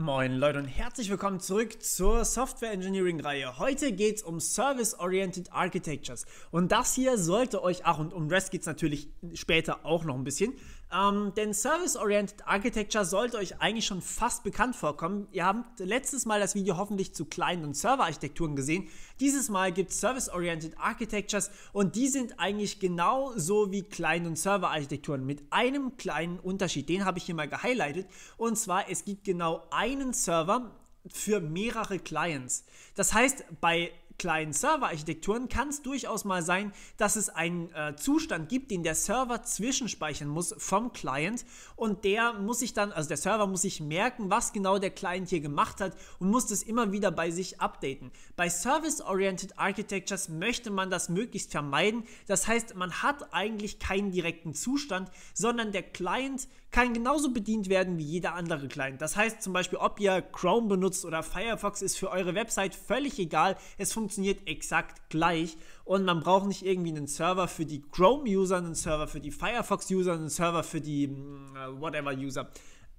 Moin Leute und herzlich willkommen zurück zur Software Engineering Reihe. Heute geht es um Service Oriented Architectures und das hier sollte euch, ach und um REST geht es natürlich später auch noch ein bisschen, ähm, denn Service Oriented Architecture sollte euch eigentlich schon fast bekannt vorkommen. Ihr habt letztes Mal das Video hoffentlich zu Client- und Serverarchitekturen gesehen. Dieses Mal gibt es Service Oriented Architectures und die sind eigentlich genauso wie Client- und Serverarchitekturen mit einem kleinen Unterschied. Den habe ich hier mal gehighlightet und zwar es gibt genau ein einen Server für mehrere Clients. Das heißt, bei Client-Server-Architekturen kann es durchaus mal sein, dass es einen äh, Zustand gibt, den der Server zwischenspeichern muss vom Client und der muss sich dann, also der Server muss sich merken, was genau der Client hier gemacht hat und muss das immer wieder bei sich updaten. Bei Service-Oriented Architectures möchte man das möglichst vermeiden. Das heißt, man hat eigentlich keinen direkten Zustand, sondern der Client kann genauso bedient werden wie jeder andere Client. Das heißt zum Beispiel, ob ihr Chrome benutzt oder Firefox, ist für eure Website völlig egal. Es funktioniert funktioniert exakt gleich und man braucht nicht irgendwie einen Server für die Chrome-User, einen Server für die Firefox-User, einen Server für die hm, äh, whatever-User.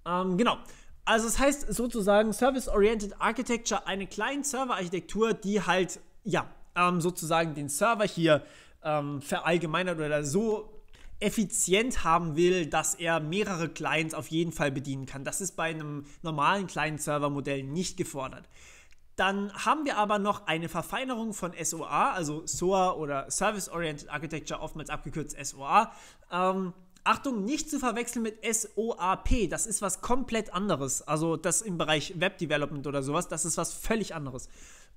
Ähm, genau. Also es das heißt sozusagen Service-Oriented Architecture, eine kleine Server-Architektur, die halt, ja, ähm, sozusagen den Server hier ähm, verallgemeinert oder so effizient haben will, dass er mehrere Clients auf jeden Fall bedienen kann. Das ist bei einem normalen Client-Server-Modell nicht gefordert. Dann haben wir aber noch eine Verfeinerung von SOA, also SOA oder Service Oriented Architecture, oftmals abgekürzt SOA. Ähm, Achtung, nicht zu verwechseln mit SOAP, das ist was komplett anderes. Also das im Bereich Web Development oder sowas, das ist was völlig anderes.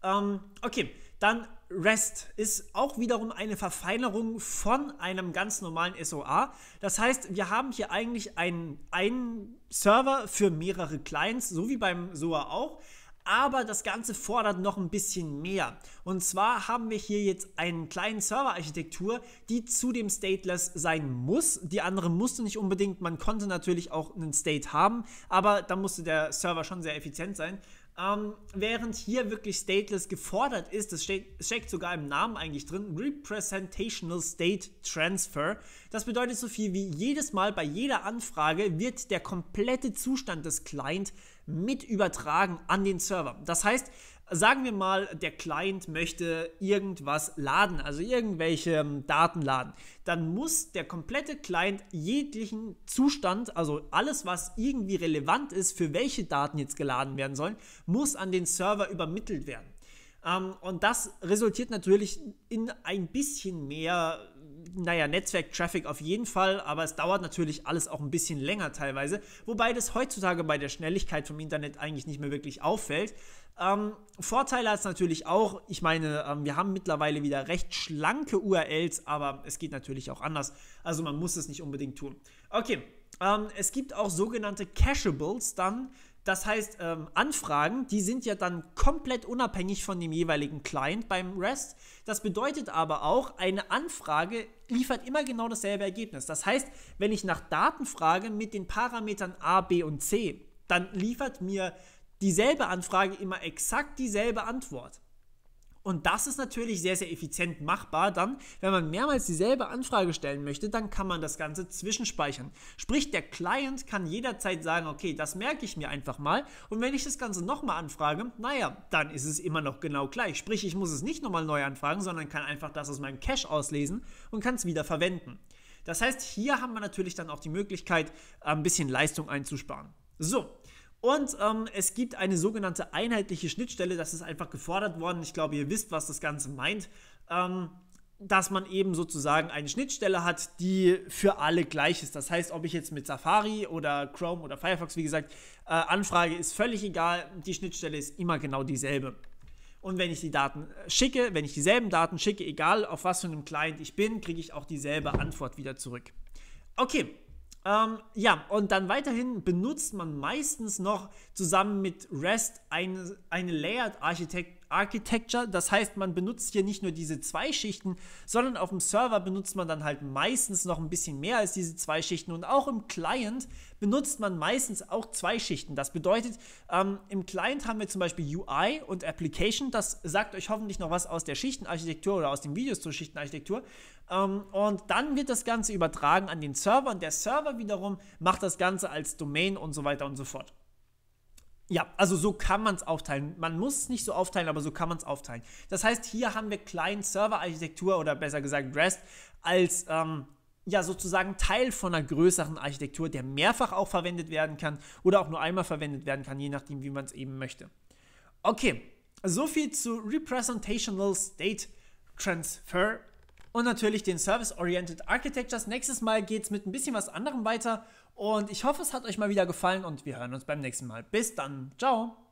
Ähm, okay, dann REST ist auch wiederum eine Verfeinerung von einem ganz normalen SOA. Das heißt, wir haben hier eigentlich einen, einen Server für mehrere Clients, so wie beim SOA auch. Aber das Ganze fordert noch ein bisschen mehr. Und zwar haben wir hier jetzt einen kleinen Serverarchitektur, die zu dem Stateless sein muss. Die andere musste nicht unbedingt. Man konnte natürlich auch einen State haben, aber da musste der Server schon sehr effizient sein. Ähm, während hier wirklich stateless gefordert ist, das steckt, steckt sogar im Namen eigentlich drin, Representational State Transfer. Das bedeutet so viel wie jedes Mal bei jeder Anfrage wird der komplette Zustand des Client mit übertragen an den Server. Das heißt, sagen wir mal, der Client möchte irgendwas laden, also irgendwelche ähm, Daten laden, dann muss der komplette Client jeglichen Zustand, also alles, was irgendwie relevant ist, für welche Daten jetzt geladen werden sollen, muss an den Server übermittelt werden. Ähm, und das resultiert natürlich in ein bisschen mehr naja, Netzwerk-Traffic auf jeden Fall, aber es dauert natürlich alles auch ein bisschen länger teilweise, wobei das heutzutage bei der Schnelligkeit vom Internet eigentlich nicht mehr wirklich auffällt. Ähm, Vorteile hat es natürlich auch, ich meine, ähm, wir haben mittlerweile wieder recht schlanke URLs, aber es geht natürlich auch anders. Also man muss es nicht unbedingt tun. Okay, ähm, es gibt auch sogenannte Cacheables dann, das heißt, ähm, Anfragen, die sind ja dann komplett unabhängig von dem jeweiligen Client beim REST. Das bedeutet aber auch, eine Anfrage liefert immer genau dasselbe Ergebnis. Das heißt, wenn ich nach Daten frage mit den Parametern A, B und C, dann liefert mir dieselbe Anfrage immer exakt dieselbe Antwort. Und das ist natürlich sehr, sehr effizient machbar. Dann, wenn man mehrmals dieselbe Anfrage stellen möchte, dann kann man das Ganze zwischenspeichern. Sprich, der Client kann jederzeit sagen, okay, das merke ich mir einfach mal. Und wenn ich das Ganze nochmal anfrage, naja, dann ist es immer noch genau gleich. Sprich, ich muss es nicht nochmal neu anfragen, sondern kann einfach das aus meinem Cache auslesen und kann es wieder verwenden. Das heißt, hier haben wir natürlich dann auch die Möglichkeit, ein bisschen Leistung einzusparen. So, und ähm, es gibt eine sogenannte einheitliche Schnittstelle, das ist einfach gefordert worden. Ich glaube, ihr wisst, was das Ganze meint. Ähm, dass man eben sozusagen eine Schnittstelle hat, die für alle gleich ist. Das heißt, ob ich jetzt mit Safari oder Chrome oder Firefox, wie gesagt, äh, anfrage, ist völlig egal. Die Schnittstelle ist immer genau dieselbe. Und wenn ich die Daten äh, schicke, wenn ich dieselben Daten schicke, egal auf was für einem Client ich bin, kriege ich auch dieselbe Antwort wieder zurück. Okay, ähm, ja, und dann weiterhin benutzt man meistens noch zusammen mit REST eine, eine Layered-Architektur Architecture. Das heißt, man benutzt hier nicht nur diese zwei Schichten, sondern auf dem Server benutzt man dann halt meistens noch ein bisschen mehr als diese zwei Schichten. Und auch im Client benutzt man meistens auch zwei Schichten. Das bedeutet, ähm, im Client haben wir zum Beispiel UI und Application. Das sagt euch hoffentlich noch was aus der Schichtenarchitektur oder aus den Videos zur Schichtenarchitektur. Ähm, und dann wird das Ganze übertragen an den Server und der Server wiederum macht das Ganze als Domain und so weiter und so fort. Ja, also so kann man es aufteilen. Man muss es nicht so aufteilen, aber so kann man es aufteilen. Das heißt, hier haben wir Client-Server-Architektur oder besser gesagt REST als ähm, ja sozusagen Teil von einer größeren Architektur, der mehrfach auch verwendet werden kann oder auch nur einmal verwendet werden kann, je nachdem, wie man es eben möchte. Okay, so viel zu Representational State Transfer und natürlich den Service-Oriented Architectures. Nächstes Mal geht es mit ein bisschen was anderem weiter und ich hoffe, es hat euch mal wieder gefallen und wir hören uns beim nächsten Mal. Bis dann. Ciao.